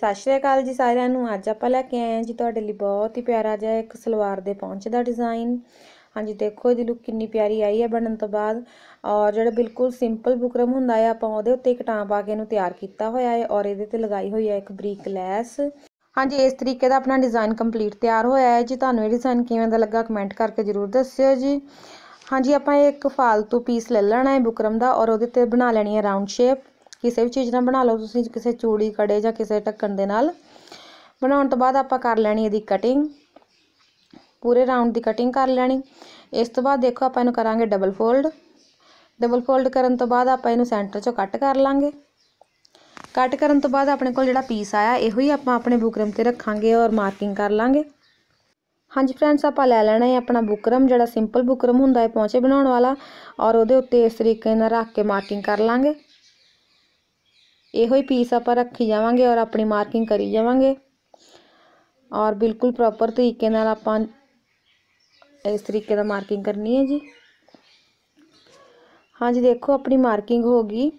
ਸਤਿ ਸ਼੍ਰੀ ਅਕਾਲ ਜੀ ਸਾਰਿਆਂ ਨੂੰ ਅੱਜ ਆਪਾਂ ਲੈ ਕੇ ਆਏ ਹਾਂ ਜੀ ਤੁਹਾਡੇ ਲਈ ਬਹੁਤ ਹੀ ਪਿਆਰਾ ਜਿਹਾ ਇੱਕ ਸਲਵਾਰ ਦੇ ਪੌਂਚ ਦਾ ਡਿਜ਼ਾਈਨ ਹਾਂਜੀ ਦੇਖੋ ਇਹਦੀ ਲੁੱਕ ਕਿੰਨੀ ਪਿਆਰੀ ਆਈ ਹੈ ਬਣਨ ਤੋਂ ਬਾਅਦ ਔਰ ਜਿਹੜਾ ਬਿਲਕੁਲ ਸਿੰਪਲ ਬੁਕਰਮ ਹੁੰਦਾ ਹੈ ਆਪਾਂ ਉਹਦੇ ਉੱਤੇ ਇੱਕ ਟਾਂ ਪਾ ਕੇ ਇਹਨੂੰ ਤਿਆਰ ਕੀਤਾ ਹੋਇਆ ਹੈ ਔਰ ਇਹਦੇ ਤੇ ਲਗਾਈ ਹੋਈ ਹੈ ਇੱਕ ਬਰੀਕ ਲੈਸ ਹਾਂਜੀ ਇਸ ਤਰੀਕੇ ਦਾ ਆਪਣਾ ਡਿਜ਼ਾਈਨ ਕੰਪਲੀਟ ਤਿਆਰ ਹੋਇਆ ਹੈ ਜੀ ਤੁਹਾਨੂੰ ਇਹ ਡਿਜ਼ਾਈਨ ਕਿਵੇਂ ਦਾ ਲੱਗਾ ਕਮੈਂਟ ਕਰਕੇ ਜ਼ਰੂਰ ਦੱਸਿਓ ਜੀ ਹਾਂਜੀ ਆਪਾਂ ਇੱਕ ਫਾਲਤੂ ਪੀਸ ਲੈ ਲੈਣਾ ਹੈ ਬੁਕਰਮ ਦਾ ਔਰ ਉਹਦੇ ਤੇ ਬਣਾ ਲੈਣੀ ਹੈ ਰਾਉਂਡ ਸ਼ੇਪ किसी भी चीज़ ना बना लो तुम किसी चूड़ी कड़े या किसी ढक्कन के नाल बनाने बाद आप कर लैनी यदि कटिंग पूरे राउंड की कटिंग कर लैनी इस तो बाद देखो आपू करा डबल फोल्ड डबल फोल्ड करन तो बाद आपू सेंटर चो कट कर लाँगे कट करन तो बाद अपने को जो पीस आया यो ही आप अपने बुकरम से रखा और मार्किंग कर लाँगे हाँ जी फ्रेंड्स आप लै लेना है अपना बुकरम जो सिंपल बुकरम हों पौचे बनाने वाला और इस तरीके रख के मार्किंग कर लाँगे यो पीस आप रखी जावे और अपनी मार्किंग करी जावे और बिल्कुल प्रॉपर तरीके आप इस तरीके का मार्किंग करनी है जी हाँ जी देखो अपनी मार्किंग होगी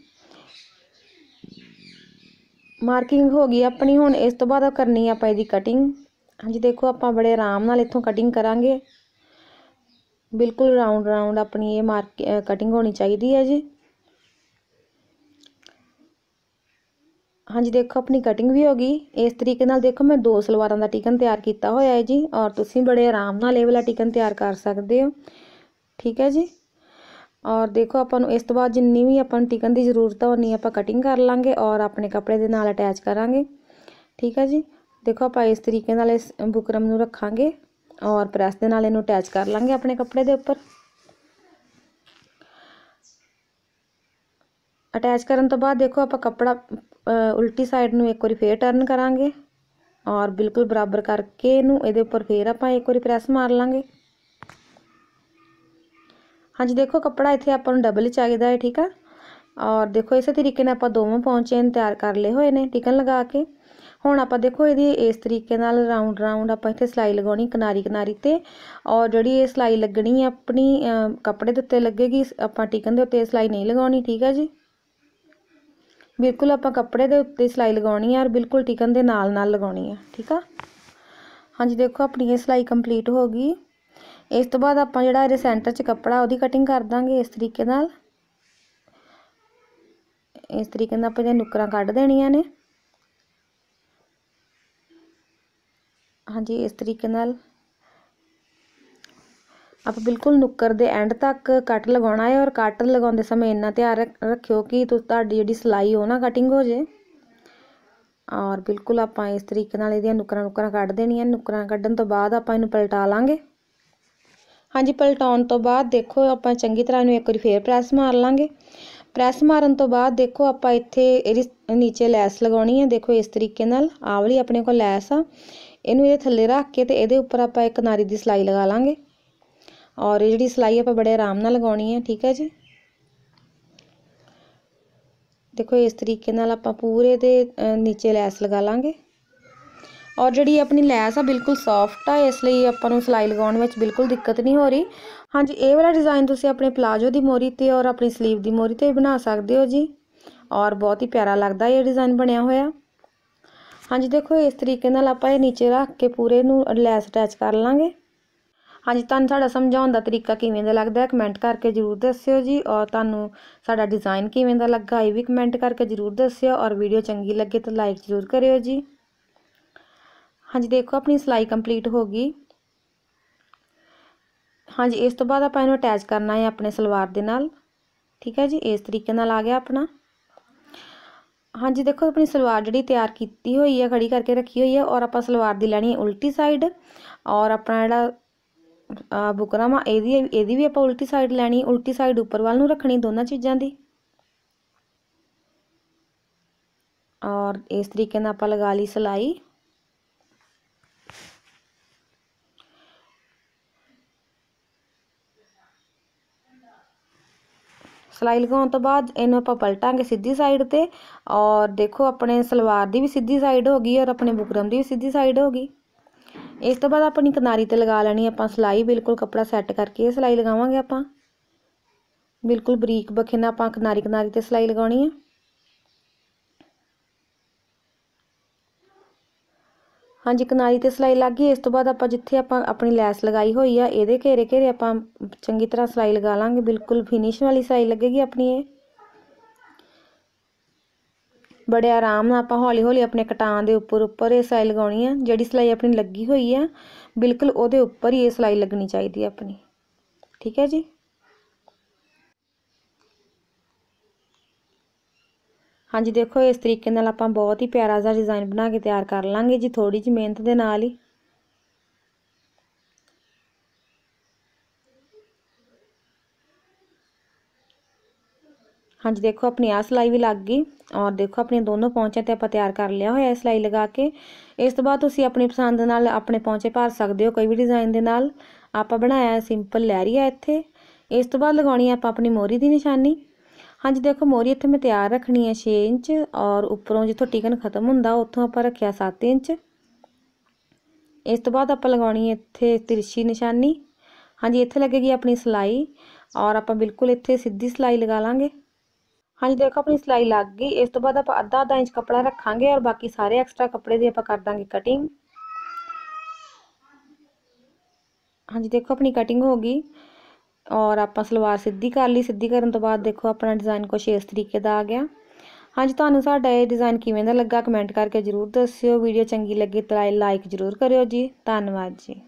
मार्किंग होगी अपनी हूँ इस तो बाद करनी है आप कटिंग हाँ जी देखो आप बड़े आराम इतों कटिंग करा बिल्कुल राउंड राउंड अपनी ये मार्क कटिंग होनी चाहिए है जी हाँ जी देखो अपनी कटिंग भी होगी इस तरीके देखो मैं दो सलवार का टिकन तैयार किया हो जी और तुम बड़े आराम ये वाला टिकन तैयार कर सकते हो ठीक है जी और देखो अपन इस तो बाद जिनी भी अपन टिकन की जरूरत है उन्नी आप कटिंग कर लाँगे और अपने कपड़े के नाल अटैच करा ठीक है जी देखो आप इस तरीके इस बुकरम रखा और प्रेस के नाल इनू अटैच कर लेंगे अपने कपड़े के उपर अटैच करन तो बाद देखो आप कपड़ा उल्टी साइड में एक बार फिर टर्न करा और बिल्कुल बराबर करके उपर फिर आप एक बार प्रेस मार लेंगे हाँ जी देखो कपड़ा इतने आप डबल चाहिए है ठीक है और देखो इस तरीके ने अपना दोवें पौचे तैयार कर ले हुए हैं टिकन लगा के हम आप देखो ये इस तरीके राउंड राउंड आप इतने सिलाई लगा किनारी किनारी ते और जी सिलाई लगनी अपनी कपड़े के उत्ते लगेगी आप टिकन के उत्ते सिलाई नहीं लगा ठीक है जी बिल्कुल आप कपड़े के उत्ते सिलाई लगा है और बिल्कुल टिकन के नाल नाल लगानी है ठीक है हाँ जी देखो अपनी सिलाई कंप्लीट होगी इस तो बाद आप जो सेंटर से कपड़ा वो कटिंग कर देंगे इस तरीके इस तरीके अपने नुकर क्ड देनिया ने हाँ जी इस तरीके आप बिल्कुल नुक्कर दे एंड तक कट लगा है और कट लगाते समय इन्ना ध्यान रख रखियो कि जी सिलाई हो ना कटिंग हो जाए और बिल्कुल आप इस तरीके नुकर नुकर कट देनिया है नुकर क्ढन तो बाद पलटा लाँगे हाँ जी पलटाने तो बाद देखो आप चंकी तरह इन एक बार फिर प्रैस मार लाँगे प्रैस मारन तो बाद देखो आप इतने यदि नीचे लैस लगा है देखो इस तरीके आवली अपने को लैस आ इनू ये थले रख के तो ये उपर आप एक नारी की सिलाई लगा लाँगे और जी सिलाई आप बड़े आराम लगानी है ठीक है जी देखो इस तरीके आप पूरे दे नीचे लैस लगा लेंगे और जी अपनी लैस आ बिल्कुल सॉफ्ट आ इसलिए अपन सिलाई लगाने बिल्कुल दिक्कत नहीं हो रही हाँ जी ये वाला डिज़ाइन तुम अपने प्लाजो की मोहरी पर और अपनी स्लीव की मोहरी पर भी बना सकते हो जी और बहुत ही प्यारा लगता यह डिज़ाइन बनया हो हाँ जी देखो इस तरीके आप नीचे रख के पूरे नैस अटैच कर लेंगे ਹਾਂਜੀ ਤੁਹਾਨੂੰ ਸਾਡਾ ਸਮਝਾਉਣ ਦਾ ਤਰੀਕਾ ਕਿਵੇਂ ਦਾ ਲੱਗਦਾ ਹੈ ਕਮੈਂਟ ਕਰਕੇ ਜ਼ਰੂਰ ਦੱਸਿਓ ਜੀ ਔਰ ਤੁਹਾਨੂੰ ਸਾਡਾ ਡਿਜ਼ਾਈਨ ਕਿਵੇਂ ਦਾ ਲੱਗਾ ਇਹ ਵੀ ਕਮੈਂਟ ਕਰਕੇ ਜ਼ਰੂਰ ਦੱਸਿਓ ਔਰ ਵੀਡੀਓ ਚੰਗੀ ਲੱਗੇ ਤਾਂ ਲਾਈਕ ਜ਼ਰੂਰ ਕਰਿਓ ਜੀ ਹਾਂਜੀ ਦੇਖੋ ਆਪਣੀ ਸਿਲਾਈ ਕੰਪਲੀਟ ਹੋ ਗਈ ਹਾਂਜੀ ਇਸ ਤੋਂ ਬਾਅਦ ਆਪਾਂ ਇਹਨੂੰ ਅਟੈਚ ਕਰਨਾ ਹੈ ਆਪਣੇ ਸਲਵਾਰ ਦੇ ਨਾਲ ਠੀਕ ਹੈ ਜੀ ਇਸ ਤਰੀਕੇ ਨਾਲ ਆ ਗਿਆ ਆਪਣਾ ਹਾਂਜੀ ਦੇਖੋ ਆਪਣੀ ਸਲਵਾਰ ਜਿਹੜੀ ਤਿਆਰ ਕੀਤੀ ਹੋਈ ਹੈ ਖੜੀ ਕਰਕੇ ਰੱਖੀ ਹੋਈ ਹੈ ਔਰ ਆਪਾਂ ਸਲਵਾਰ ਦੀ ਲੈਣੀ ਹੈ ਉਲਟੀ ਸਾਈਡ ਔਰ ਆਪਣਾ ਜਿਹੜਾ ਬੁਕਰਮ ਆ ਇਹਦੀ ਇਹਦੀ ਵੀ ਆਪਾਂ ਉਲਟੀ ਸਾਈਡ ਲੈਣੀ ਉਲਟੀ ਸਾਈਡ ਉੱਪਰ ਵੱਲ ਨੂੰ ਰੱਖਣੀ ਦੋਨਾਂ ਚੀਜ਼ਾਂ ਦੀ ਔਰ ਇਸ ਤਰੀਕੇ ਨਾਲ ਆਪਾਂ ਲਗਾ ਲਈ ਸਲਾਈ ਸਲਾਈ ਲਗਾਉਣ ਤੋਂ ਬਾਅਦ ਇਹਨੂੰ ਆਪਾਂ ਪਲਟਾਂਗੇ ਸਿੱਧੀ ਸਾਈਡ ਤੇ ਔਰ ਦੇਖੋ ਆਪਣੇ ਸਲਵਾਰ ਦੀ ਵੀ ਸਿੱਧੀ ਸਾਈਡ ਹੋ ਗਈ ਔਰ ਆਪਣੇ ਬੁਕਰਮ ਦੀ ਵੀ ਸਿੱਧੀ ਸਾਈਡ ਹੋ ਗਈ इस तो बाद अपनी किनारी लगा लेनी आप सिलाई बिल्कुल कपड़ा सैट करके सिलाई लगावे आप बिल्कुल बरीक बखे ने अपना किनारी किनारी सिलाई लगा हाँ जी किनारी सिलाई लग गई इस तो बाद आप जिथे आप अपनी लैस लगाई हुई है ये घेरे घेरे आप चंकी तरह सिलाई लगा लेंगे बिल्कुल फिनिश वाली सिलाई लगेगी अपनी ये ਬੜੇ ਆਰਾਮ ਨਾਲ ਆਪਾਂ ਹੌਲੀ ਹੌਲੀ ਆਪਣੇ ਕਟਾਨ ਦੇ ਉੱਪਰ ਉੱਪਰ ਇਹ ਸਿਲਾਈ ਲਗਾਉਣੀ ਆ ਜਿਹੜੀ ਸਿਲਾਈ ਆਪਣੀ ਲੱਗੀ ਹੋਈ ਆ ਬਿਲਕੁਲ ਉਹਦੇ ਉੱਪਰ ਹੀ ਇਹ ਸਿਲਾਈ ਲੱਗਣੀ ਚਾਹੀਦੀ ਆ ਆਪਣੀ ਠੀਕ ਹੈ ਜੀ ਹਾਂਜੀ ਦੇਖੋ ਇਸ ਤਰੀਕੇ ਨਾਲ ਆਪਾਂ ਬਹੁਤ ਹੀ ਪਿਆਰਾ ਜਿਹਾ ਡਿਜ਼ਾਈਨ ਬਣਾ ਕੇ ਤਿਆਰ ਕਰ ਲਾਂਗੇ ਜੀ ਥੋੜੀ ਜਿਹੀ ਮਿਹਨਤ ਦੇ ਨਾਲ ਹੀ हाँ जी देखो अपनी आ सिलाई भी लग गई और देखो अपने दोनों पौचे तो आप तैयार कर लिया हो सिलाई लगा के इस तो बाद अपनी पसंद न अपने पौचे भर सद कोई भी डिजाइन के नाल आप बनाया सिंपल लहरी है इतने इस तो बाद लगानी आप अपनी मोहरी की निशानी हाँ जी देखो मोहरी इतने मैं तैयार रखनी है छे इंच और उपरों जितों टिकन खत्म हों उ आप रखिया सत्त इंच इस तो बाद आप लगानी इतने तिरछी निशानी हाँ जी इतने लगेगी अपनी सिलाई और आप बिल्कुल इतने सीधी सिलाई लगा लेंगे हाँ जी देखो अपनी सिलाई लग गई इस तो आप अद्धा अद्धा इंच कपड़ा रखा और बाकी सारे एक्सट्रा कपड़े की आप कर देंगे कटिंग हाँ जी देखो अपनी कटिंग होगी और आप सलवार सीधी कर ली सीधी करने तो बाद देखो अपना डिज़ाइन कुछ इस तरीके का आ गया हाँ जी तुम्हें साढ़ा डिज़ाइन किमें लगा कमेंट करके जरूर दस्यो वीडियो चंकी लगी तो लाइक जरूर करो जी धन्यवाद जी